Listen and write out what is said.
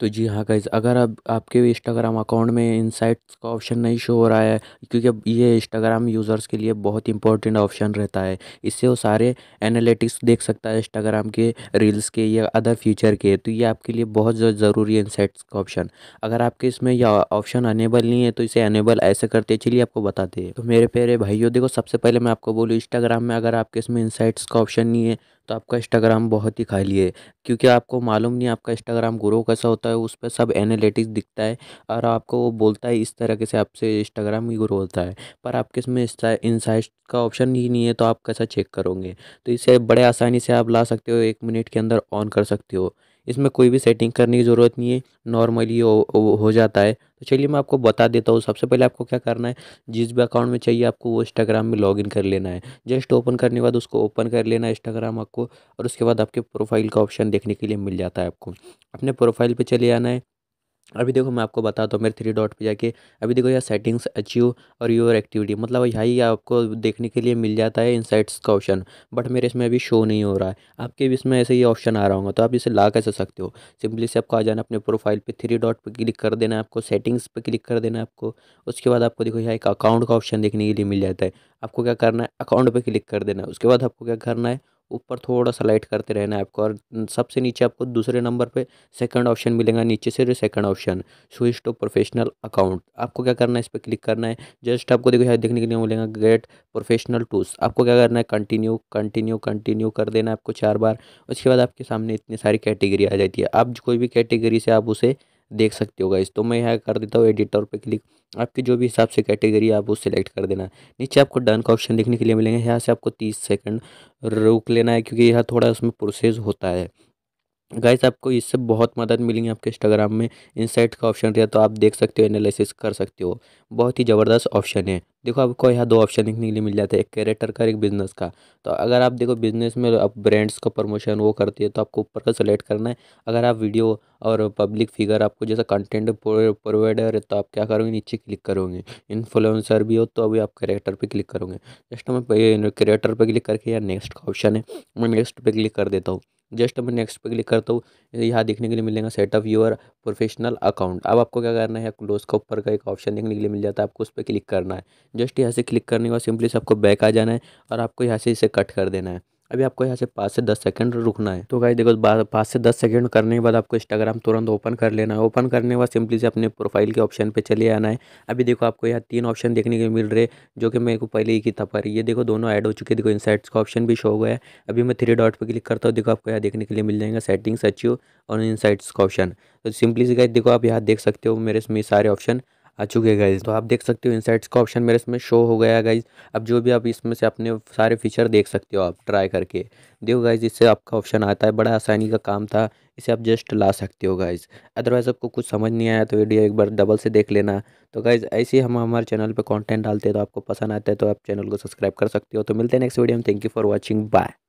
तो जी हाँ गाइज़ अगर अब आपके इंस्टाग्राम अकाउंट में इनसाइट्स का ऑप्शन नहीं शो हो रहा है क्योंकि अब ये इंस्टाग्राम यूज़र्स के लिए बहुत इंपॉर्टेंट ऑप्शन रहता है इससे वो सारे एनालिटिक्स देख सकता है इंस्टाग्राम के रील्स के या अदर फीचर के तो ये आपके लिए बहुत ज़रूरी है इनसाइट्स का ऑप्शन अगर आपके इसमें यह ऑप्शन अनेबल नहीं है तो इसे अनेबल ऐसे करते चलिए आपको बताते हैं तो मेरे प्यारे भाइयों देखो सबसे पहले मैं आपको बोलूँ इंस्टाग्राम में अगर आपके इसमें इनसाइट्स का ऑप्शन नहीं है तो आपका इंस्टाग्राम बहुत ही खाली है क्योंकि आपको मालूम नहीं आपका इंस्टाग्राम ग्रो कैसा होता है उस पर सब एनालिटिक्स दिखता है और आपको वो बोलता है इस तरह से आपसे इंस्टाग्राम ही ग्रो होता है पर आपके इसमें इंसाइट का ऑप्शन ही नहीं है तो आप कैसा चेक करोगे तो इसे बड़े आसानी से आप ला सकते हो एक मिनट के अंदर ऑन कर सकते हो इसमें कोई भी सेटिंग करने की ज़रूरत नहीं है नॉर्मली हो, जाता है तो चलिए मैं आपको बता देता हूँ सबसे पहले आपको क्या करना है जिस भी अकाउंट में चाहिए आपको वो इंस्टाग्राम में लॉगिन कर लेना है जस्ट ओपन करने के बाद उसको ओपन कर लेना है इंस्टाग्राम आपको और उसके बाद आपके प्रोफाइल का ऑप्शन देखने के लिए मिल जाता है आपको अपने प्रोफाइल पर चले आना है अभी देखो मैं आपको बताता हूँ मेरे थ्री डॉट पे जाके अभी देखो यार सेटिंग्स अचीव और योर एक्टिविटी मतलब यही आपको देखने के लिए मिल जाता है इनसाइट्स का ऑप्शन बट मेरे इसमें अभी शो नहीं हो रहा है आपके भी इसमें ऐसे ही ऑप्शन आ रहा होगा तो आप इसे ला कैसे सकते हो सिंपली से आपको आ जाना अपने प्रोफाइल पर थ्री डॉट पर क्लिक कर देना आपको सेटिंग्स पर क्लिक कर देना आपको उसके बाद आपको देखो यहाँ एक अकाउंट का ऑप्शन देखने के लिए मिल जाता है आपको क्या करना है अकाउंट पर क्लिक कर देना उसके बाद आपको क्या करना है ऊपर थोड़ा सा लाइट करते रहना है आपको और सबसे नीचे आपको दूसरे नंबर पे सेकंड ऑप्शन मिलेगा नीचे से second option switch to professional account आपको क्या करना है इस पर क्लिक करना है जस्ट आपको देखो यहाँ देखने के लिए मिलेगा गेट प्रोफेशनल टूल्स आपको क्या करना है कंटिन्यू कंटिन्यू कंटिन्यू कर देना है आपको चार बार उसके बाद आपके सामने इतनी सारी कैटेगरी आ जाती है आप कोई भी कैटेगरी से आप उसे देख सकते हो गाइस तो मैं यहाँ कर देता हूँ और पे क्लिक आपके जो भी हिसाब से कैटेगरी आप वो सिलेक्ट कर देना नीचे आपको डन का ऑप्शन देखने के लिए मिलेंगे यहाँ से आपको तीस सेकंड रोक लेना है क्योंकि यहाँ थोड़ा उसमें प्रोसेस होता है गाइस आपको इससे बहुत मदद मिलेंगी आपके इंस्टाग्राम में इंसाइट का ऑप्शन रहा तो आप देख सकते हो एनालिसिस कर सकते हो बहुत ही ज़बरदस्त ऑप्शन है देखो आपको यहाँ दो ऑप्शन देखने के लिए मिल जाता है एक कैरेक्टर का एक बिजनेस का तो अगर आप देखो बिजनेस में आप ब्रांड्स का प्रमोशन वो करती है तो आपको ऊपर का सेलेक्ट करना है अगर आप वीडियो और पब्लिक फिगर आपको जैसा कंटेंट प्रोवाइडर है तो आप क्या करोगे नीचे क्लिक करोगे इन्फ्लुएंसर भी हो तो अभी आप करेक्टर पर क्लिक करोगे जस्ट मैं करेक्टर पर क्लिक करके यार नेक्स्ट का ऑप्शन है मैं नेक्स्ट पर क्लिक कर देता हूँ जस्ट मैं नेक्स्ट पे क्लिक करता हूँ यहाँ देखने के लिए मिलेगा सेटअप यूर प्रोफेशनल अकाउंट अब आपको क्या करना है क्लोज का ऊपर का एक ऑप्शन देखने के लिए मिल जाता है आपको उस पर क्लिक करना है जस्ट यहाँ से क्लिक करने के बाद सिंपली से आपको बैक आ जाना है और आपको यहाँ से इसे कट कर देना है अभी आपको यहाँ से पाँच से दस सेकंड रुकना है तो गाई देखो पाँच से दस सेकंड करने के बाद आपको इंस्टाग्राम तुरंत ओपन कर लेना है ओपन करने के बाद सिंपली से अपने प्रोफाइल के ऑप्शन पे चले आना है अभी देखो आपको यहाँ तीन ऑप्शन देखने के मिल रहे जो कि मेरे को पहले ही की था पर ये देखो दोनों ऐड हो चुके देखो साइट्स का ऑप्शन भी शो हो गया है अभी मैं थ्री डॉट पर क्लिक करता हूँ देखो आपको यहाँ देखने के लिए मिल जाएगा सेटिंग्स अचीव और इनसाइट्स का ऑप्शन तो सिंपली से गाई देखो आप यहाँ देख सकते हो मेरे इसमें सारे ऑप्शन आ चुके हैं गाइज तो आप देख सकते हो इनसाइट्स का ऑप्शन मेरे इसमें शो हो गया गाइज अब जो भी आप इसमें से अपने सारे फीचर देख सकते हो आप ट्राई करके देखो गाइज इससे आपका ऑप्शन आता है बड़ा आसानी का काम था इसे आप जस्ट ला सकते हो गाइज अदरवाइज़ आपको कुछ समझ नहीं आया तो वीडियो एक बार डबल से देख लेना तो गाइज ऐसे हम हमारे चैनल पर कॉन्टेंट डालते हैं तो आपको पसंद आता है तो आप चैनल को सब्सक्राइब कर सकते हो तो मिलते हैं नेक्स्ट वीडियो में thank you for watching bye